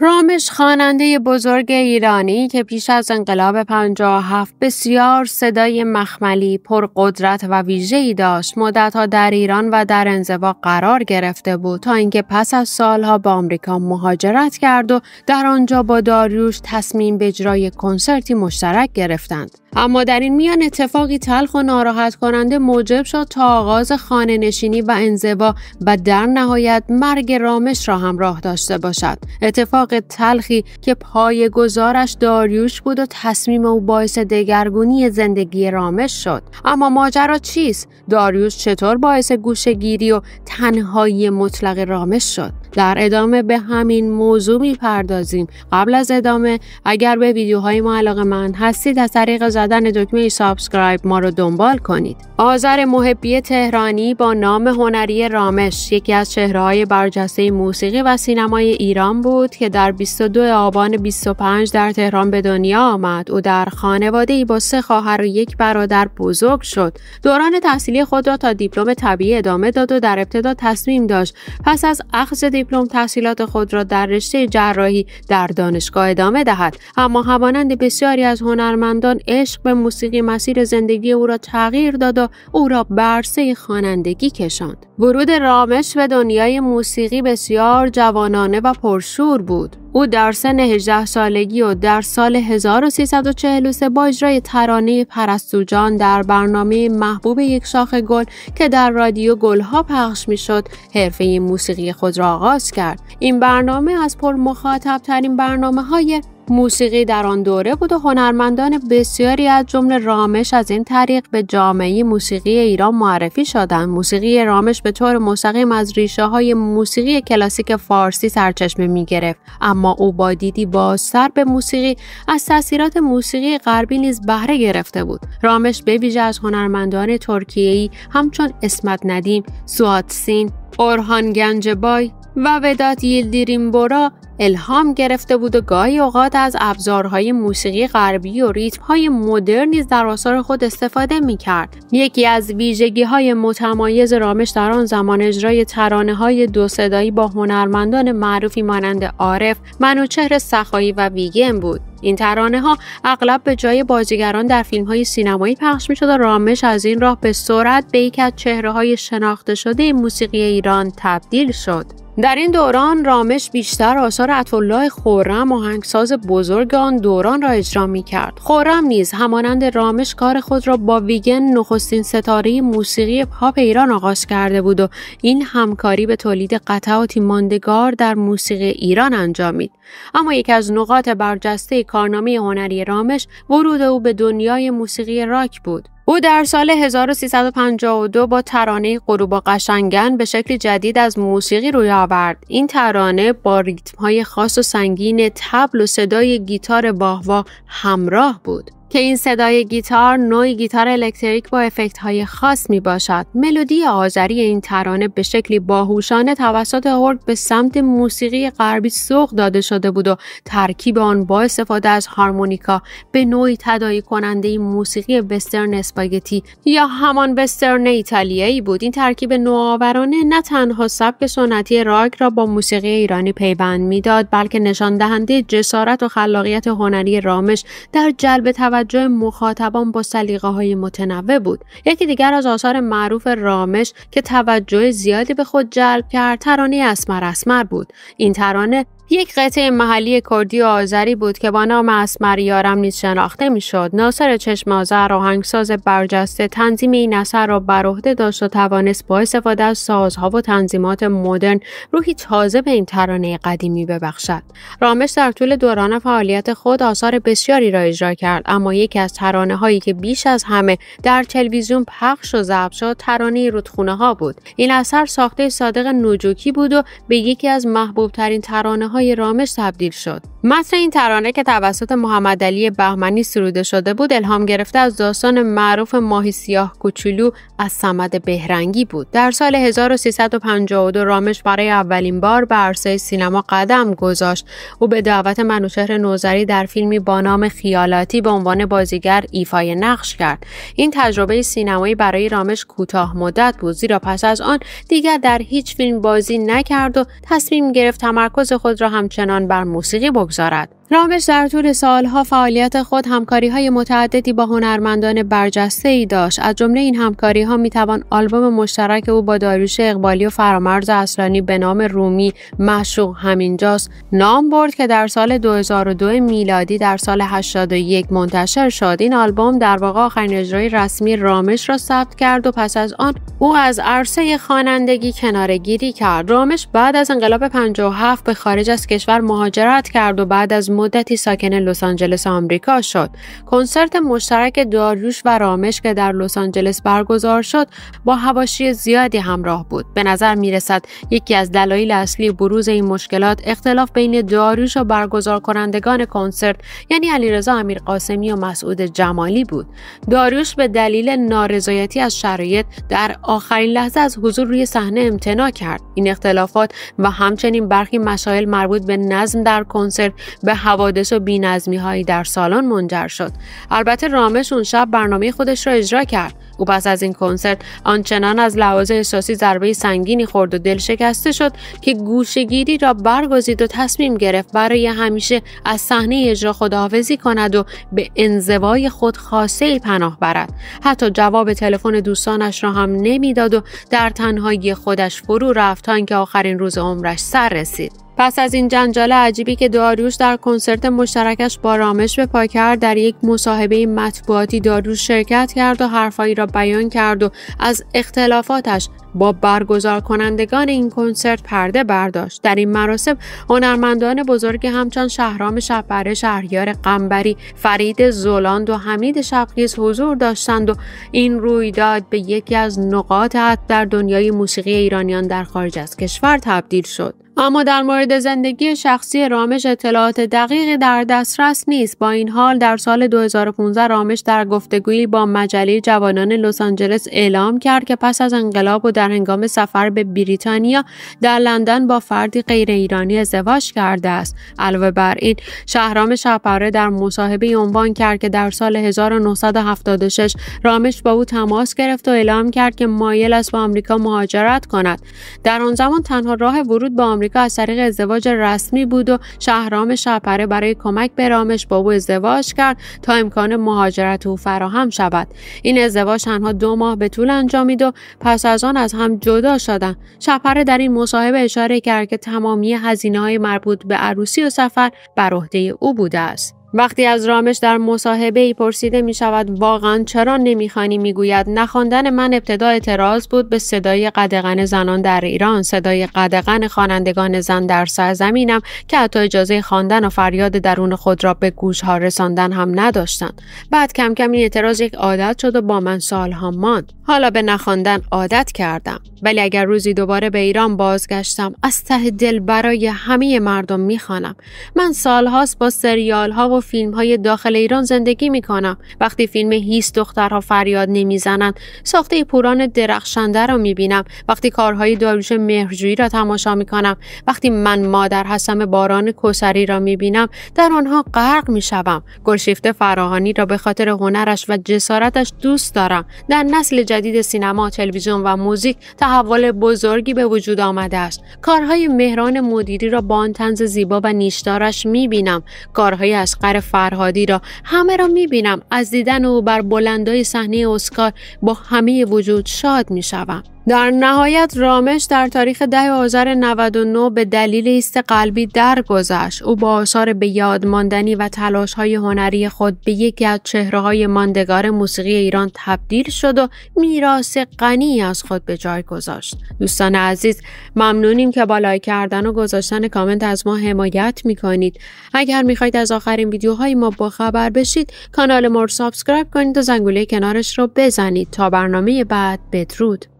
رامش خواننده بزرگ ایرانی که پیش از انقلاب 57 بسیار صدای مخملی پرقدرت و ویژه‌ای داشت مدتها در ایران و در انزوا قرار گرفته بود تا اینکه پس از سالها با آمریکا مهاجرت کرد و در آنجا با داریوش تصمیم به اجرای کنسرتی مشترک گرفتند اما در این میان اتفاقی تلخ و ناراحت کننده موجب شد تا آغاز خانه نشینی و انزوا و در نهایت مرگ رامش را همراه داشته باشد اتفاق تلخی که پای گزارش داریوش بود و تصمیم او باعث دگرگونی زندگی رامش شد اما ماجرا چیست داریوش چطور باعث گوشگیری و تنهایی مطلق رامش شد در ادامه به همین موضوع میپردازیم قبل از ادامه اگر به ویدیوهای ما علاقه من هستید از طریق زدن دکمه سابسکرایب ما رو دنبال کنید آذر محبی تهرانی با نام هنری رامش یکی از چهرههای برجسته موسیقی و سینمای ایران بود که در 22 آبان 25 در تهران به دنیا آمد و در خانواده ای با سه خواهر و یک برادر بزرگ شد دوران تحصیلی خود را تا دیپلم طبیعی ادامه داد و در ابتدا تصمیم داشت پس از اخذ دیپلم تحصیلات خود را در رشته جراحی در دانشگاه ادامه دهد اما همانند بسیاری از هنرمندان عشق به موسیقی مسیر زندگی او را تغییر داد و او را برسه خوانندگی کشاند ورود رامش به دنیای موسیقی بسیار جوانانه و پرشور بود او در سن 18 سالگی و در سال 1343 با اجرای ترانه پرستوجان در برنامه محبوب یک شاخ گل که در رادیو گلها پخش میشد حرفه موسیقی خود را آغاز کرد این برنامه از پر مخاطب ترین برنامه های موسیقی در آن دوره بود و هنرمندان بسیاری از جمله رامش از این طریق به جامعه موسیقی ایران معرفی شدند. موسیقی رامش به طور مستقیم از ریشه های موسیقی کلاسیک فارسی سرچشمه می گرفت. اما او با دیدی سر به موسیقی از تاثیرات موسیقی غربی نیز بهره گرفته بود. رامش به ویژه از هنرمندان ای همچون اسمت ندیم، سواتسین، اورهان گنجبای و وداد یلدیرین الهام گرفته بود و گاهی اوقات از ابزارهای موسیقی غربی و ریتمهای مدرن نیز در آثار خود استفاده می کرد. یکی از ویژگی های متمایز رامش در آن زمان اجرای ترانه های دو صدایی با هنرمندان معروفی مانند عارف، منوچهر سخایی و ویگن بود. این ترانه ها اغلب به جای بازیگران در فیلم های سینمایی پخش می شد و رامش از این راه به سرعت به یکی از چهره های شناخته شده موسیقی ایران تبدیل شد. در این دوران رامش بیشتر آثار عطالله خورم آهنگساز بزرگ آن دوران را اجرا می کرد. خورم نیز همانند رامش کار خود را با ویگن نخستین ستاره موسیقی پاپ ایران آغاز کرده بود و این همکاری به تولید قطعاتی ماندگار در موسیقی ایران انجامید. اما یکی از نقاط برجسته کارنامه هنری رامش ورود او به دنیای موسیقی راک بود. او در سال 1352 با ترانه و قشنگن به شکل جدید از موسیقی روی آورد. این ترانه با های خاص و سنگین تبل و صدای گیتار باهوا همراه بود. که این صدای گیتار نوعی گیتار الکتریک با افکت های خاص می باشد. ملودی آذری این ترانه به شکلی باهوشانه توسط هورگ به سمت موسیقی غربی سوق داده شده بود و ترکیب آن با استفاده از هارمونیکا به نوعی تدایی کننده موسیقی وسترن اسپاگتی یا همان وسترن ایتالیایی بود. این ترکیب نوآورانه نه تنها سبک سنتی راک را با موسیقی ایرانی پیوند میداد بلکه نشان دهنده جسارت و خلاقیت هنری رامش در جلب توجه توجه مخاطبان با سلیقه های متنوع بود یکی دیگر از آثار معروف رامش که توجه زیادی به خود جلب کرد ترانه اسمر اسمر بود این ترانه یک قطعه محلی کردی و آذری بود که با نام اسمر یارم نیز شناخته میشد ناصر چشم آذر آهنگساز برجسته تنظیم این اثر را بر عهده داشت و توانست با استفاده از سازها و تنظیمات مدرن روحی تازه به این ترانه قدیمی ببخشد رامش در طول دوران فعالیت خود آثار بسیاری را اجرا کرد اما یکی از ترانه هایی که بیش از همه در تلویزیون پخش و ضبط شد ترانه رودخونه ها بود این اثر ساخته صادق نوجوکی بود و به یکی از محبوب ترین ترانه ها های رامش تبدیل شد. متن این ترانه که توسط محمد علی بهمنی سروده شده بود الهام گرفته از داستان معروف ماهی سیاه کوچولو از سمد بهرنگی بود. در سال 1352 رامش برای اولین بار به عرصه سینما قدم گذاشت. او به دعوت منوچهر نوزری در فیلمی با نام خیالاتی به عنوان بازیگر ایفای نقش کرد. این تجربه سینمایی برای رامش کوتاه مدت بود زیرا پس از آن دیگر در هیچ فیلم بازی نکرد و تصمیم گرفت تمرکز خود را همچنان بر موسیقی بگذارد رامش در طول سالها فعالیت خود همکاری های متعددی با هنرمندان برجسته ای داشت. از جمله این همکاری ها می آلبوم مشترک او با داریوش اقبالی و فرامرز اصلانی به نام رومی محشوق همینجاست نام برد که در سال 2002 میلادی در سال 81 منتشر شد. این آلبوم در واقع آخرین اجرای رسمی رامش را ثبت کرد و پس از آن او از عرصه خوانندگی کنارگیری کرد. رامش بعد از انقلاب 57 به خارج از کشور مهاجرت کرد و بعد از مدتی ساکن لس آنجلس آمریکا شد کنسرت مشترک داریوش و رامش که در لس آنجلس برگزار شد با هواشی زیادی همراه بود به نظر می رسد یکی از دلایل اصلی بروز این مشکلات اختلاف بین داریوش و برگزار کنندگان کنسرت یعنی علیرضا امیر قاسمی و مسعود جمالی بود داریوش به دلیل نارضایتی از شرایط در آخرین لحظه از حضور روی صحنه امتناع کرد این اختلافات و همچنین برخی مشایل مربوط به نظم در کنسرت به حوادث و بینظمی هایی در سالن منجر شد البته رامش اون شب برنامه خودش را اجرا کرد او پس از این کنسرت آنچنان از لحاظ احساسی ضربه سنگینی خورد و دل شکسته شد که گوشگیری را برگزید و تصمیم گرفت برای همیشه از صحنه اجرا خداحافظی کند و به انزوای خود خاصه پناه برد حتی جواب تلفن دوستانش را هم نمیداد و در تنهایی خودش فرو رفت تا اینکه آخرین روز عمرش سر رسید پس از این جنجال عجیبی که داروش در کنسرت مشترکش با رامش به پا کرد در یک مصاحبه مطبوعاتی داروش شرکت کرد و حرفایی را بیان کرد و از اختلافاتش با برگزار کنندگان این کنسرت پرده برداشت در این مراسم هنرمندان بزرگ همچون شهرام شبپره شهریار قنبری فرید زولاند و حمید شقیز حضور داشتند و این رویداد به یکی از نقاط در دنیای موسیقی ایرانیان در خارج از کشور تبدیل شد اما در مورد زندگی شخصی رامش اطلاعات دقیقی در دسترس نیست با این حال در سال 2015 رامش در گفتگویی با مجله جوانان لس آنجلس اعلام کرد که پس از انقلاب و در هنگام سفر به بریتانیا در لندن با فردی غیر ایرانی ازدواج کرده است علاوه بر این شهرام شپره در مصاحبه عنوان کرد که در سال 1976 رامش با او تماس گرفت و اعلام کرد که مایل است به آمریکا مهاجرت کند در آن زمان تنها راه ورود به آمریکا آمریکا از طریق ازدواج رسمی بود و شهرام شپره برای کمک به رامش با او ازدواج کرد تا امکان مهاجرت او فراهم شود این ازدواج تنها دو ماه به طول انجامید و پس از آن از هم جدا شدند شپره در این مصاحبه اشاره کرد که تمامی هزینه های مربوط به عروسی و سفر بر عهده او بوده است وقتی از رامش در مصاحبه ای پرسیده می شود واقعا چرا نمیخوانی میگوید نخواندن من ابتدا اعتراض بود به صدای قدغن زنان در ایران صدای قدغن خوانندگان زن در سرزمینم که حتی اجازه خواندن و فریاد درون خود را به گوش ها رساندن هم نداشتند بعد کم کم این اعتراض یک عادت شد و با من ها ماند حالا به نخواندن عادت کردم ولی اگر روزی دوباره به ایران بازگشتم از ته دل برای همه مردم میخوانم من سالهاست با سریال ها و و فیلم های داخل ایران زندگی می کنم. وقتی فیلم هیست دخترها فریاد نمیزنند ساخته پوران درخشنده را می بینم. وقتی کارهای داروش مهرجویی را تماشا می کنم. وقتی من مادر هستم باران کوسری را می بینم در آنها غرق می شوم. گلشیفته فراهانی را به خاطر هنرش و جسارتش دوست دارم. در نسل جدید سینما، تلویزیون و موزیک تحول بزرگی به وجود آمده است. کارهای مهران مدیری را با آن تنز زیبا و نیشدارش می بینم. کارهای از آخر فرهادی را همه را میبینم از دیدن او بر بلندای صحنه اسکار با همه وجود شاد میشوم در نهایت رامش در تاریخ ده آذر 99 به دلیل ایست قلبی درگذشت او با آثار به یاد و تلاش های هنری خود به یکی از چهره های ماندگار موسیقی ایران تبدیل شد و میراث غنی از خود به جای گذاشت دوستان عزیز ممنونیم که با لایک کردن و گذاشتن کامنت از ما حمایت میکنید اگر میخواید از آخرین ویدیوهای ما باخبر بشید کانال ما رو سابسکرایب کنید و زنگوله کنارش رو بزنید تا برنامه بعد بدرود